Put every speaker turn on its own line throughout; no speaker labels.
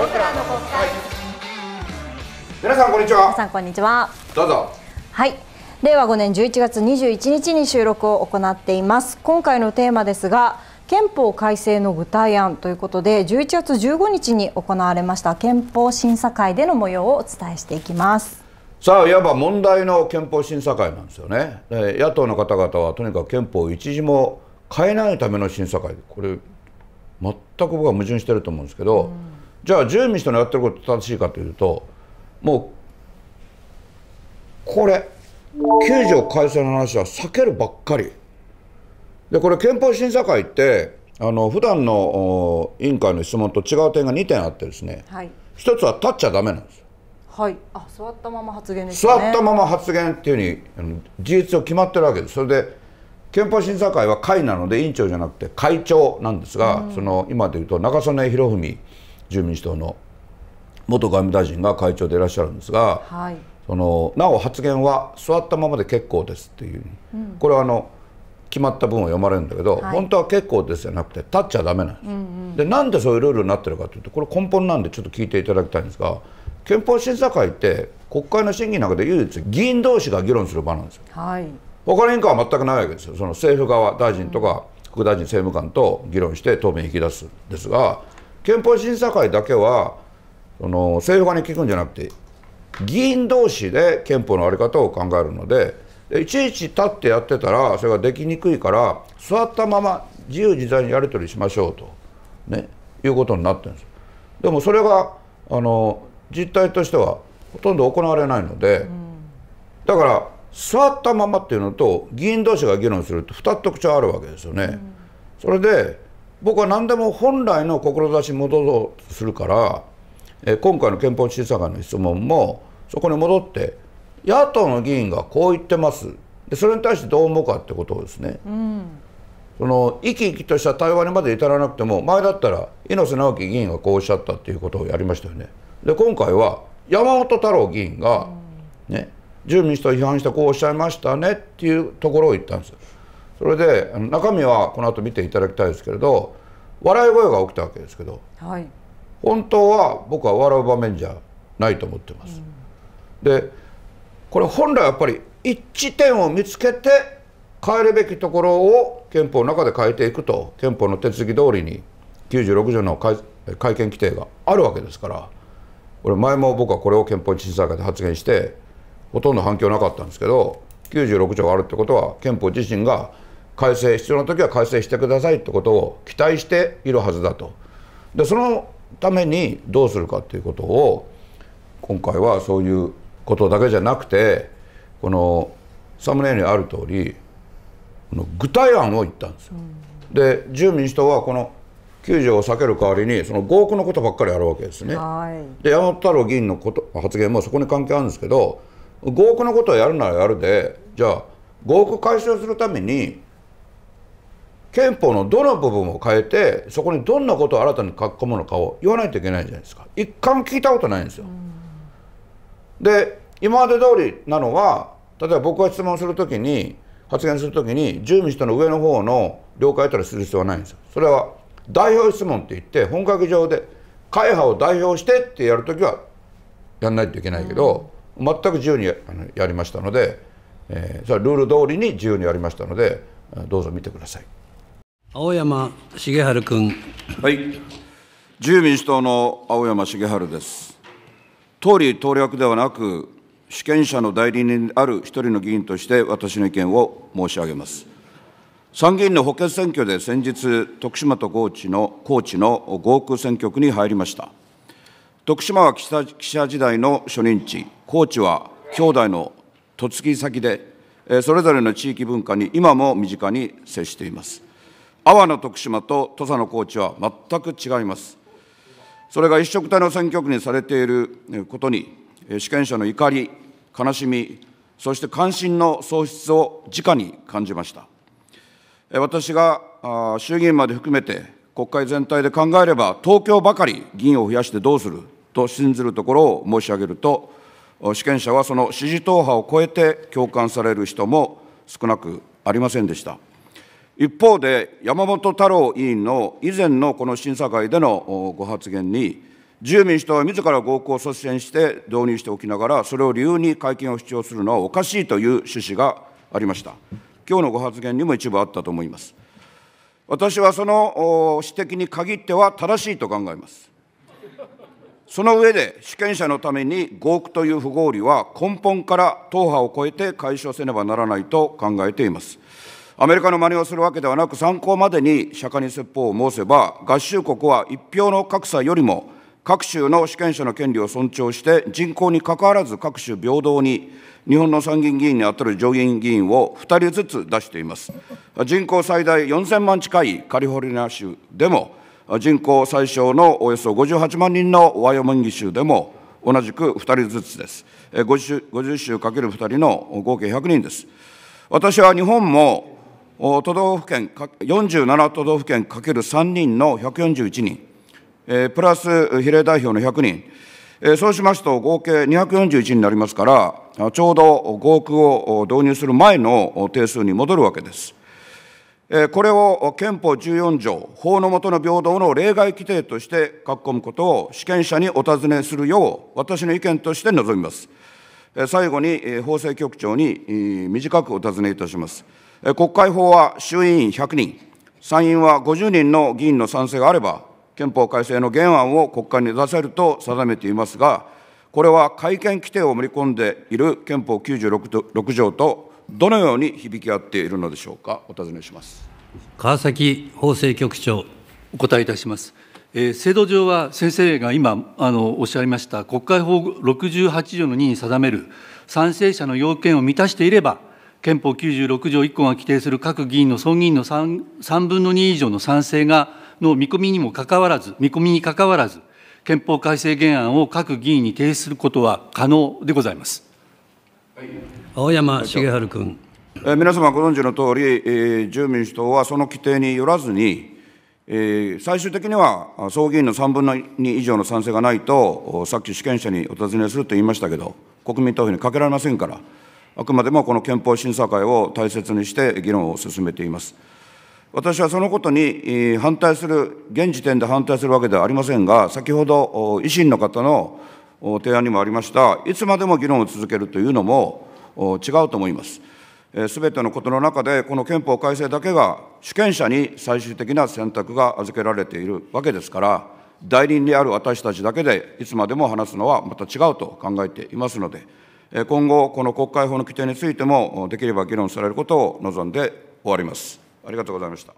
僕らの国会皆さんこんにちは
皆さんこんにちはどうぞはい令和5年11月21日に収録を行っています今回のテーマですが憲法改正の具体案ということで11月15日に行われました憲法審査会での模様をお伝えしていきます
さあいわば問題の憲法審査会なんですよね野党の方々はとにかく憲法一時も変えないための審査会これ全く僕は矛盾してると思うんですけど、うんじゃあ自由民主党のやってること正しいかというともうこれ9条改正の話は避けるばっかりでこれ憲法審査会ってあの普段の委員会の質問と違う点が2点あってですね、はい、1つは立っちゃだめなんです
はい、あ座ったまま発言です、ね、座ったま
ま発言っていうふうに事実を決まってるわけですそれで憲法審査会は会なので委員長じゃなくて会長なんですが、うん、その今でいうと中曽根博文自由民主党の元外務大臣が会長でいらっしゃるんですが、はい、そのなお発言は座ったままで結構ですっていう、うん、これはあの決まった文を読まれるんだけど、はい、本当は結構ですじゃなくて立っちゃダメなんです、うんうん、でなんでそういうルールになってるかというとこれ根本なんでちょっと聞いていただきたいんですが憲法審査会って国会の審議の中で唯一議員同士が議論する場なんですよ。はい、他の委員会は全くないわけですよその政府側大臣とか、副大臣政務官と議論して答弁引き出すんですが。憲法審査会だけはその政府側に聞くんじゃなくて議員同士で憲法の在り方を考えるのでいちいち立ってやってたらそれができにくいから座ったまま自由自在にやり取りしましょうと、ね、いうことになってるんですでもそれがあの実態としてはほとんど行われないので、うん、だから座ったままっていうのと議員同士が議論すると2特徴あるわけですよね。うん、それで僕は何でも本来の志に戻ろうとするからえ今回の憲法審査会の質問もそこに戻って野党の議員がこう言ってますでそれに対してどう思うかってことをですね、うん、その生き生きとした対話にまで至らなくても前だったら猪瀬直樹議員がこうおっしゃったっていうことをやりましたよね。で今回は山本太郎議員がね、うん、自由民主党を批判してこうおっしゃいましたねっていうところを言ったんですよ。それで中身はこの後見ていただきたいですけれど笑い声が起きたわけですけど、はい、本当は僕は笑う場面じゃないと思ってます。うん、でこれ本来やっぱり一致点を見つけて変えるべきところを憲法の中で変えていくと憲法の手続き通りに96条の改改憲規定があるわけですからこれ前も僕はこれを憲法審査会で発言してほとんど反響なかったんですけど96条があるってことは憲法自身が改正必要な時は改正してくださいってことを期待しているはずだとでそのためにどうするかっていうことを今回はそういうことだけじゃなくてこのサムネイルにある通り具体案を言ったんですよ。で自由民主党はこの9条を避ける代わりにその合区のことばっかりあるわけですね。で山本太郎議員のこと発言もそこに関係あるんですけど合区のことをやるならやるでじゃあ合区解消するために憲法のどの部分を変えてそこにどんなことを新たに書き込むのかを言わないといけないじゃないですか一貫聞いたことないんですよ。で今まで通りなのは例えば僕が質問する時に発言する時に住民主の上の方の了解たりする必要はないんですよ。それは代表質問って言って本格上で会派を代表してってやる時はやんないといけないけど、全く自由にややりましたので、えー、それはルール通りに自由にやりましたのでどうぞ見てください。青山茂春君。はい。自由民主党の青山茂春です。党利党略ではなく、主権者の代理人である一人の議員として私の意見を申し上げます。参議院の補欠選挙で先日、徳島と高知の高知の合区選挙区に入りました。徳島は岸田時代の初任地、高知は兄弟の嫁ぎ先で、それぞれの地域文化に今も身近に接しています。阿波の徳島と土佐の高知は全く違います。それが一色体の選挙区にされていることに、主権者の怒り、悲しみ、そして関心の喪失を直に感じました。私が衆議院まで含めて国会全体で考えれば、東京ばかり議員を増やしてどうすると信ずるところを申し上げると、主権者はその支持党派を超えて共感される人も少なくありませんでした。一方で、山本太郎委員の以前のこの審査会でのご発言に、自由民主党は自ら合区を率先して導入しておきながら、それを理由に改憲を主張するのはおかしいという趣旨がありました。今日のご発言にも一部あったと思います。私はその指摘に限っては正しいと考えます。その上で、主権者のために合区という不合理は根本から党派を超えて解消せねばならないと考えています。アメリカの真似をするわけではなく、参考までに釈迦に説法を申せば、合衆国は一票の格差よりも、各州の主権者の権利を尊重して、人口にかかわらず各州平等に、日本の参議院議員に当たる上院議員を2人ずつ出しています。人口最大4000万近いカリフォルニア州でも、人口最小のおよそ58万人のワイオミング州でも、同じく2人ずつです。50州 ,50 州かける2人の合計100人です。私は日本も都道府県、47都道府県かける3人の141人、プラス比例代表の100人、そうしますと合計241になりますから、ちょうど5億を導入する前の定数に戻るわけです。これを憲法14条、法の下の平等の例外規定として書き込むことを主権者にお尋ねするよう、私の意見として臨みます。最後に法制局長に短くお尋ねいたします。国会法は衆院100人、参院は50人の議員の賛成があれば、憲法改正の原案を国会に出せると定めていますが、これは改憲規定を盛り込んでいる憲法96条と、どのように響き合っているのでしょうか、お尋ねします川崎法制局長。お答えいたします。制度上は先生が今あのおっしゃいました国会法68条の2に定める賛成者の要件を満たしていれば憲法96条1項が規定する各議員の総議員の 3, 3分の2以上の賛成がの見込みにもかかわらず、見込みにかかわらず、憲法改正原案を各議員に提出することは可能でございます。青山繁春君。皆様ご存知の通り、えー、自由民主党はその規定によらずに、えー、最終的には総議員の3分の2以上の賛成がないと、さっき主権者にお尋ねすると言いましたけど、国民投票にかけられませんから。あくまでもこの憲法審査会を大切にして議論を進めています。私はそのことに反対する、現時点で反対するわけではありませんが、先ほど維新の方の提案にもありました、いつまでも議論を続けるというのも違うと思います。すべてのことの中で、この憲法改正だけが主権者に最終的な選択が預けられているわけですから、代理人である私たちだけでいつまでも話すのはまた違うと考えていますので、今後、この国会法の規定についても、できれば議論されることを望んで終わります。ありがとうございました。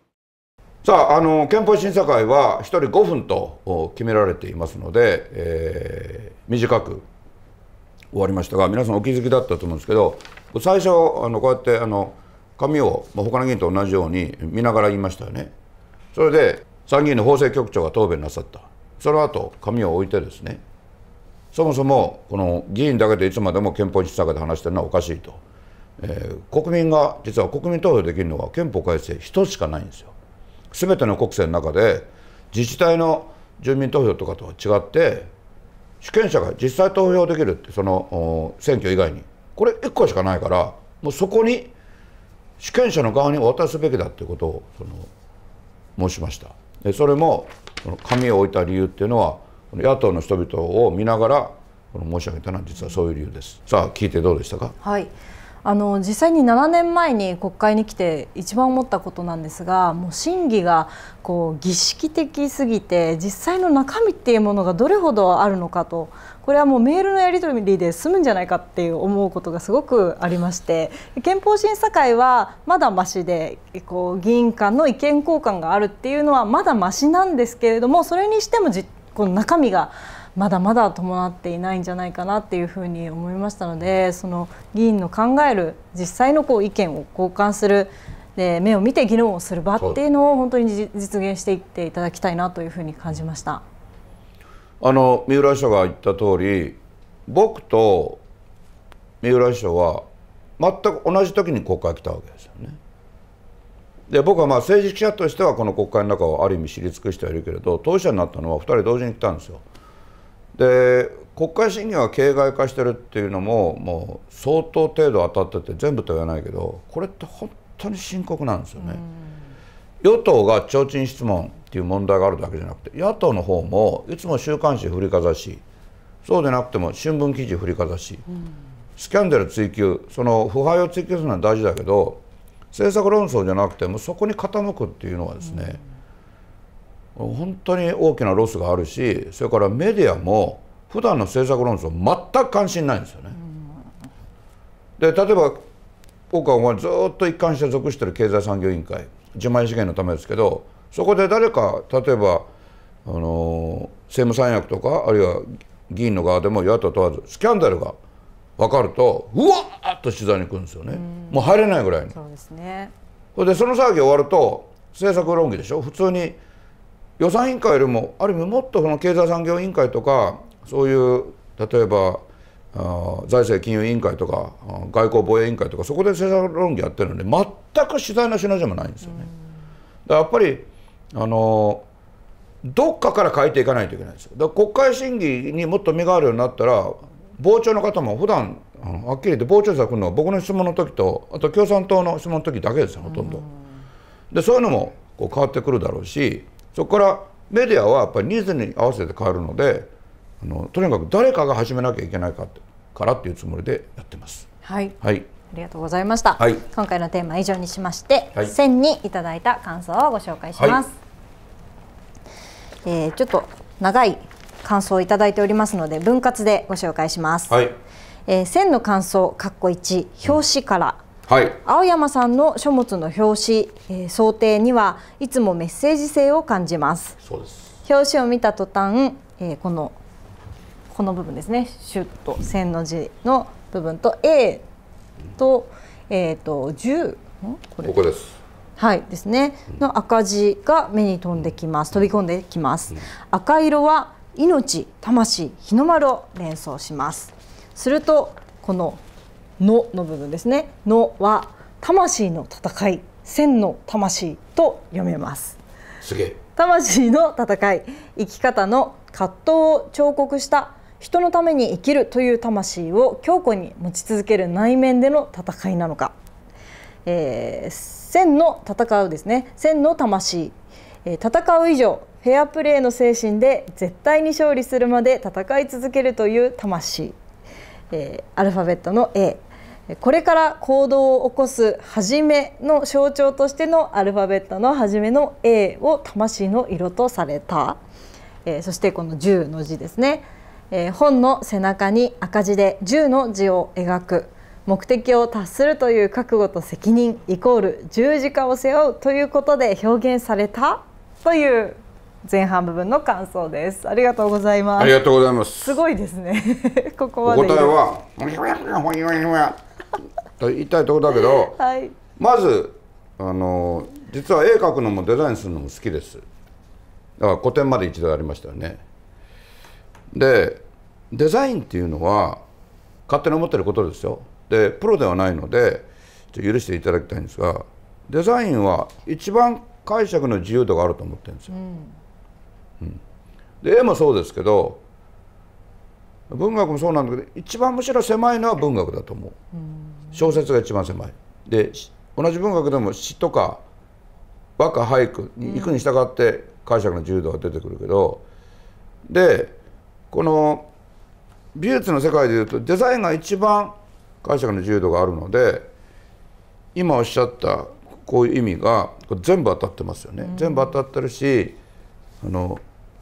さあ、あの憲法審査会は1人5分と決められていますので、えー、短く終わりましたが、皆さんお気づきだったと思うんですけど、最初、あのこうやってあの紙を、まあ、他の議員と同じように見ながら言いましたよね。それで参議院の法制局長が答弁なさった。その後紙を置いてですねそもそもこの議員だけでいつまでも憲法に従って話してるのはおかしいと、えー、国民が実は国民投票できるのは憲法改正1つしかないんですよ。すべての国政の中で自治体の住民投票とかとは違って主権者が実際投票できるってその選挙以外にこれ1個しかないからもうそこに主権者の側に渡すべきだっていうことをその申しました。でそれも紙を置いた理由っていうのは野党の人々を見ながら申し上げたのは実はそういう理由ですさあ聞いてどうでしたか
はいあの実際に7年前に国会に来て一番思ったことなんですがもう審議がこう儀式的すぎて実際の中身っていうものがどれほどあるのかとこれはもうメールのやり取りで済むんじゃないかっていう思うことがすごくありまして憲法審査会はまだましでこう議員間の意見交換があるっていうのはまだましなんですけれどもそれにしても実この中身がまだまだ伴っていないんじゃないかなっていうふうに思いましたのでその議員の考える実際のこう意見を交換するで目を見て議論をする場っていうのを本当に実現していっていただきたいなというふうに感じました。
あの三浦秘書が言った通り僕と三浦秘書は全く同じ時に国会来たわけですよね。で僕はまあ政治記者としてはこの国会の中をある意味知り尽くしてはいるけれど当事者になったのは2人同時に来たんですよ。で国会審議は形骸化してるっていうのももう相当程度当たってて全部とは言わないけどこれって本当に深刻なんですよね。与党が提灯質問っていう問題があるだけじゃなくて野党の方もいつも週刊誌振りかざしそうでなくても新聞記事振りかざし、スキャンダル追及その腐敗を追及するのは大事だけど政策論争じゃなくてもそこに傾くっていうのはですね、うん、本当に大きなロスがあるしそれからメディアも普段の政策論争全く関心ないんですよね。うん、で例えば僕はお前ずっと一貫して属してる経済産業委員会自前資源のためですけどそこで誰か例えばあの政務三役とかあるいは議員の側でも与野党問わずスキャンダルが分かるとうわーっと取材に来るんですよね、もう入れないぐらいにそ
うですね
それでその騒ぎ終わると政策論議でしょ普通に予算委員会よりもある意味もっとその経済産業委員会とかそういう例えばあ財政金融委員会とか外交防衛委員会とかそこで政策論議やってるので全く取材のしなじもないんですよね。だやっぱりあのどっかから変えていかないといけないんですよ。だ国会審議にもっと身があるようになったら傍聴の方も普段はっきり言って傍聴者来るのは僕の質問の時とあと共産党の質問の時だけですよほとんど。でそういうのもこう変わってくるだろうしそこからメディアはやっぱりニーズに合わせて変わるのであのとにかく誰かが始めなきゃいけないかからっていうつもりでやってます。はい、はい
ありがとうございました、はい、今回のテーマ以上にしまして、はい、にいただいた感想をご紹介します、はい、えー、ちょっと長い感想をいただいておりますので分割でご紹介します。はい、えー、線の感想括弧一表紙から、うん、はい、青山さんの書物の表紙、えー、想定にはいつもメッセージ性を感じます。そうです表紙を見た途端、えー、このこの部分ですねシュッと線の字の部分と A と,、えーと、と10ここですはいですね、の赤字が目に飛んできます飛び込んできます、うん、赤色は命魂日の丸を連想しますするとこの「の」の部分ですね「の」は魂の戦い千の魂と読めますすげえ魂の戦い生き方の葛藤を彫刻した人のために生きるという魂を強固に持ち続ける内面での戦いなのか、えー、千の戦うですね千の魂、え戦う以上フェアプレーの精神で絶対に勝利するまで戦い続けるという魂、えー、アルファベットの A これから行動を起こす「はじめ」の象徴としてのアルファベットの「はじめ」の A を魂の色とされた、えー、そしてこの「10」の字ですね、えー、本の背中に赤字で「10」の字を描く目的を達するという覚悟と責任イコール十字架を背負うということで表現されたという前半部分の感想です。ありがとうございます。ありがとうございます。すごいですね。
ここまで。答えは。と言いたいところだけど、はい、まずあの実は絵描くのもデザインするのも好きです。だから古典まで一度やりましたよね。でデザインっていうのは勝手に思ってることですよ。でプロではないので許していただきたいんですがデザインは一番解釈の自由度があると思ってるんですよ。うんで絵もそうですけど文学もそうなんだけど一番むしろ狭いのは文学だと思う小説が一番狭いで同じ文学でも詩とか和歌俳句に行くに従って解釈の自由度が出てくるけど、でこの美術の世界でいうとデザインが一番解釈の自由度があるので今おっしゃったこういう意味が全部当たってますよね、全部当たってるしあの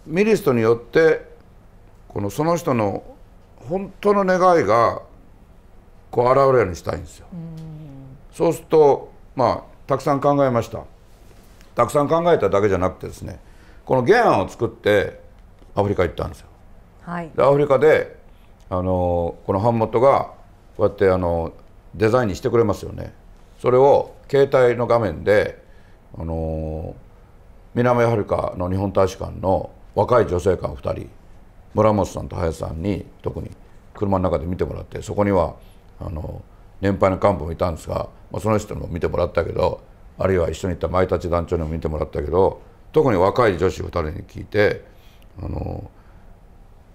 見る人によってこのその人の本当の願いがこう現れるようにしたいんですよ。そうするとまあたくさん考えました。たくさん考えただけじゃなくてですねこの原案を作ってアフリカ行ったんですよ。はい、でアフリカであのこの版元がこうやってあのデザインにしてくれますよね。それを携帯の画面であの南アフリカの日本大使館の若い女性官2人村本さんと林さんに特に車の中で見てもらってそこにはあの年配の幹部もいたんですが、まあ、その人も見てもらったけどあるいは一緒に行った前立団長にも見てもらったけど特に若い女子2人に聞いてあの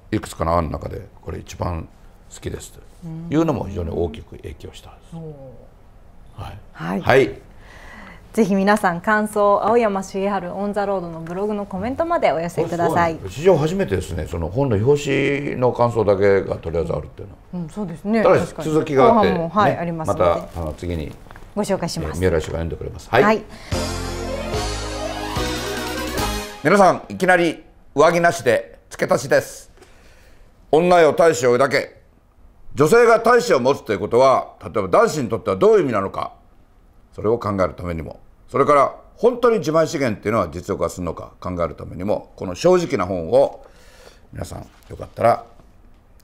いくつかの案の中でこれ一番好きですというのも非常に大きく影響したんです。はい、はい、はい
ぜひ皆さん感想青山茂春オンザロードのブログのコメントまでお寄せください。史
上初めてですね。その本の表紙の感想だけがとりあえずあるっていうの。うん、そうですね。続きがあって、ね、はい、ありますまたあの次にご紹介します。三浦氏が読んでくれます。はい。はい、皆さんいきなり上着なしで付け足しです。女よ大使を抱け。女性が大使を持つということは例えば男子にとってはどういう意味なのか。それを考えるためにもそれから本当に自慢資源っていうのは実用化するのか考えるためにもこの正直な本を皆さんよかったら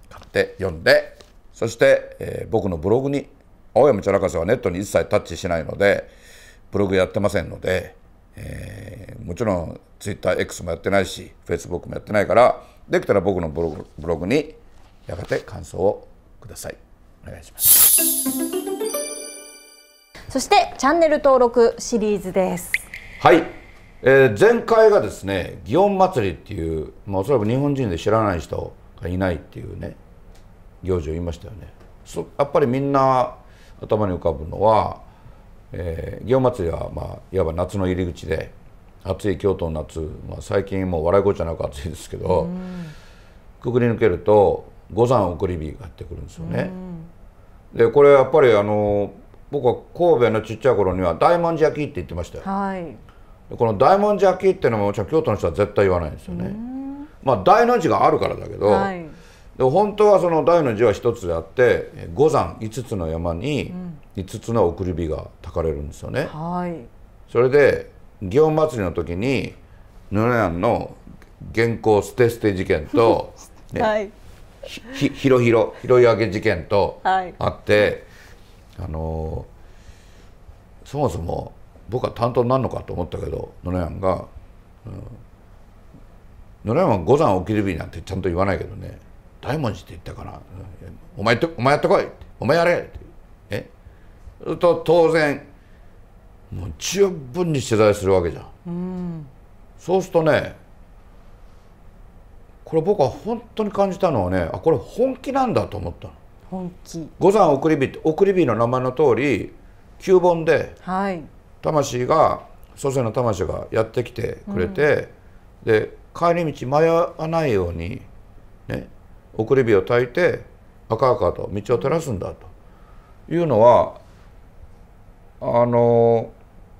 買って読んでそして、えー、僕のブログに青山ちゃらかせはネットに一切タッチしないのでブログやってませんので、えー、もちろん TwitterX もやってないし Facebook もやってないからできたら僕のブログにやがて感想をくださいお願いします
そしてチャンネル登録シリーズです
はい、えー、前回がですね祇園祭りっていう、まあ、おそらく日本人で知らない人がいないっていうね行事を言いましたよねそやっぱりみんな頭に浮かぶのは、えー、祇園祭りは、まあ、いわば夏の入り口で暑い京都の夏、まあ、最近もう笑い声じゃなく暑いですけど、うん、くぐり抜けると五山送り火がやってくるんですよね。でこれやっぱりあの僕は神戸のちっちゃい頃には大文字焼きって言ってましたよ、はい、この大文字焼きっていうのももちろん京都の人は絶対言わないんですよねまあ大の字があるからだけど、はい、で本当はその大の字は一つであって五山五つの山に五つの送り火がたかれるんですよね、はい、それで祇園祭の時に布屋の原稿捨て捨て事件と、ね、は
い、ひ
ひろひろ拾い上げ事件とあって、はいあのそもそも僕は担当になるのかと思ったけど野々山が、野々山は五山起きる日」なんてちゃんと言わないけどね大文字って言ったから、お前お前やってこいお前やれってえすると当然もう十分に取材するわけじゃん、うん、そうするとねこれ僕は本当に感じたのはねあこれ本気なんだと思ったの本気五山送り火って送り火の名前の通り旧盆で、はい、魂が祖先の魂がやってきてくれて、うん、で帰り道迷わないようにね送り火を焚いて赤々と道を照らすんだというのはあの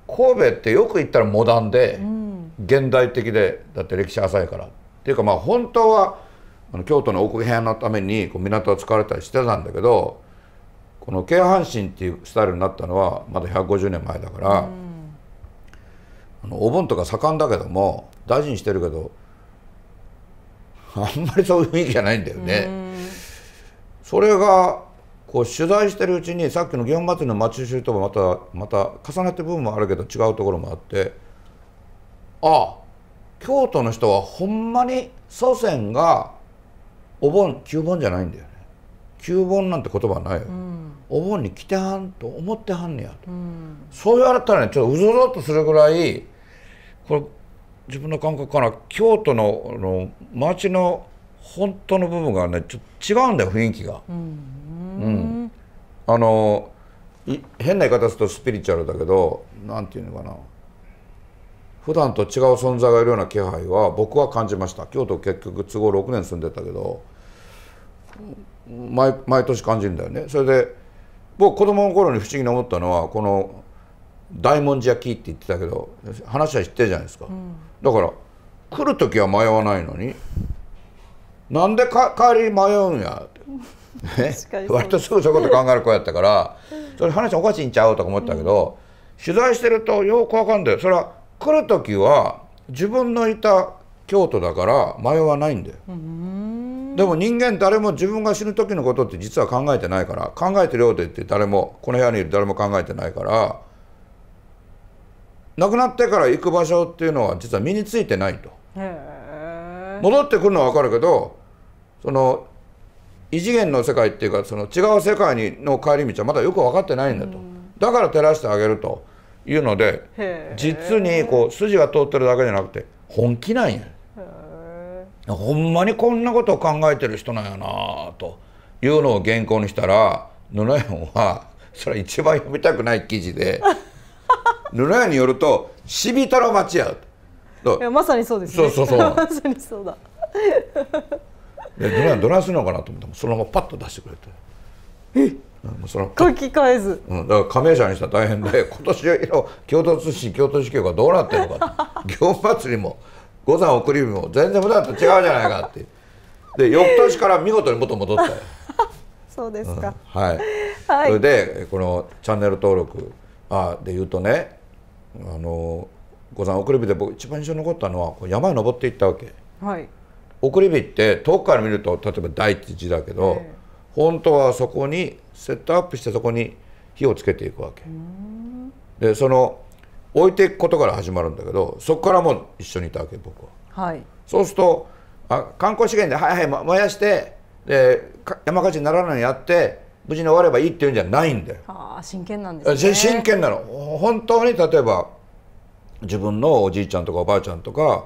神戸ってよく言ったらモダンで、うん、現代的でだって歴史浅いからっていうかまあ本当は京都の奥部屋のためにこう港を使われたりしてたんだけどこの京阪神っていうスタイルになったのはまだ150年前だから、あのお盆とか盛んだけども大事にしてるけどあんまりそういう雰囲気じゃないんだよね。それがこう取材してるうちにさっきの祇園祭の町中ともまたまた重なって部分もあるけど違うところもあってああ京都の人はほんまに祖先がお盆旧盆じゃないんだよね旧盆なんて言葉ないよ、うん、お盆に来てはんと思ってはんねやと、うん、そう言われたらねちょっとうぞぞっとするぐらいこれ自分の感覚から京都のの町の本当の部分がねちょっと違うんだよ雰囲気が。う
ん、うん、
あの変な言い方するとスピリチュアルだけど何て言うのかな普段と違う存在がいるような気配は僕は感じました京都結局都合6年住んでたけど毎毎年感じるんだよねそれで僕子供の頃に不思議に思ったのはこの大文字焼きって言ってたけど話は知ってるじゃないですか、うん、だから来る時は迷わないのになんでか帰り迷うんやって、ね、割とすぐそういうこと考える子やったからそれ話おかしいんちゃうとか思ったけど、うん、取材してるとよくわかんないそれは来る時は自分のいた京都だから迷わないんだよ。うんでも人間誰も自分が死ぬ時のことって実は考えてないから考えてるよて言って誰もこの部屋にいる誰も考えてないから亡くなってから行く場所っていうのは実は身についてないと。戻ってくるのは分かるけどその異次元の世界っていうかその違う世界にの帰り道はまだよく分かってないんだと、うん、だから照らしてあげるというので実にこう筋が通ってるだけじゃなくて本気なんや。ほんまにこんなことを考えてる人なんやなというのを原稿にしたら布屋はそれは一番読みたくない記事で布屋 によると「しびたの町や」い
やまさにそうです、ね、そうそうそう。まさにそうだ。
でどなどないするのかなと思ってそのままパッと出してくれて。えもうその書き換えず、うん、だから加盟者にしたら大変で今年の京都通信京都支局がどうなってるのか行祭りも五山送り火も全然普段と違うじゃないかってで翌年から見事に元戻ったよ
そうですか、うん、はい、はい、それで
このチャンネル登録あで言うとねあの五山送り火で僕一番印象に残ったのは山に登っていったわけ、はい、送り火って遠くから見ると例えば第一てだけど、えー、本当はそこにセットアップしてそこに火をつけていくわけでその置いていくことから始まるんだけどそこからも一緒にいたわけ僕は、はい、そうするとあ観光資源ではいはい、ま、燃やしてで山火事にならないよやって無事に終わればいいっていうんじゃないんだよ
あ真剣なんですね真剣なの
本当に例えば自分のおじいちゃんとかおばあちゃんとか、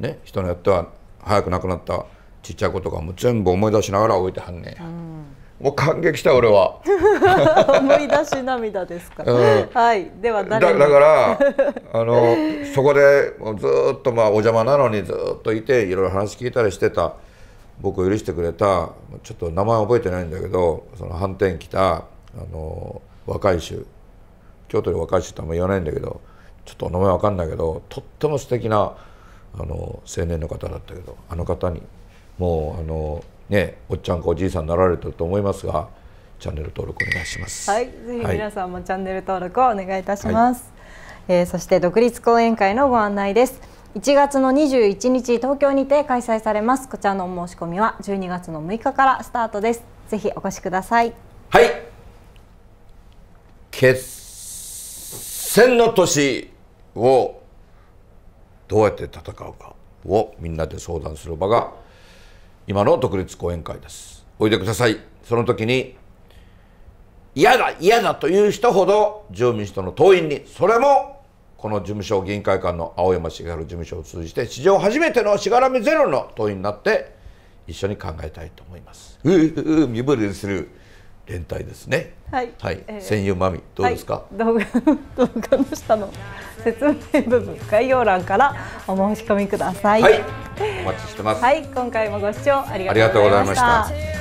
ね、人によっては早く亡くなったちっちゃい子とかも全部思い出しながら置いてはんねや、うんもう感激した俺は
思い出し涙ですか、うん、はいではだから
あの そこでずっとまあお邪魔なのにずっといていろいろ話聞いたりしてた僕を許してくれたちょっと名前覚えてないんだけどその反転来たあの若い衆京都で若い衆ってあんま言わないんだけどちょっとお名前わかんないけどとっても素敵なあな青年の方だったけどあの方にもうあの。ね、おっちゃんかおじいさんになられてると思いますがチャンネル登録お願いします。はい、ぜひ皆
さんもチャンネル登録をお願いいたします。はい、えー、そして独立講演会のご案内です。1月の21日東京にて開催されます。こちらのお申し込みは12月の6日からスタートです。ぜひお越しください。はい。
決戦の年をどうやって戦うかをみんなで相談する場が今の独立講演会ですおいでくださいその時に嫌だ嫌だという人ほど自由民主党の党員にそれもこの事務所議員会館の青山茂事務所を通じて史上初めてのしがらみゼロの党員になって一緒に考えたいと思います。ううう身振りする連帯ですね。
はい。はい。専
用まみどうですか。は
い、動画動画の下の説明部分概要欄からお申し込みください。はい。
お待ちしてます。は
い。今回もご視聴ありがとうございまし
た。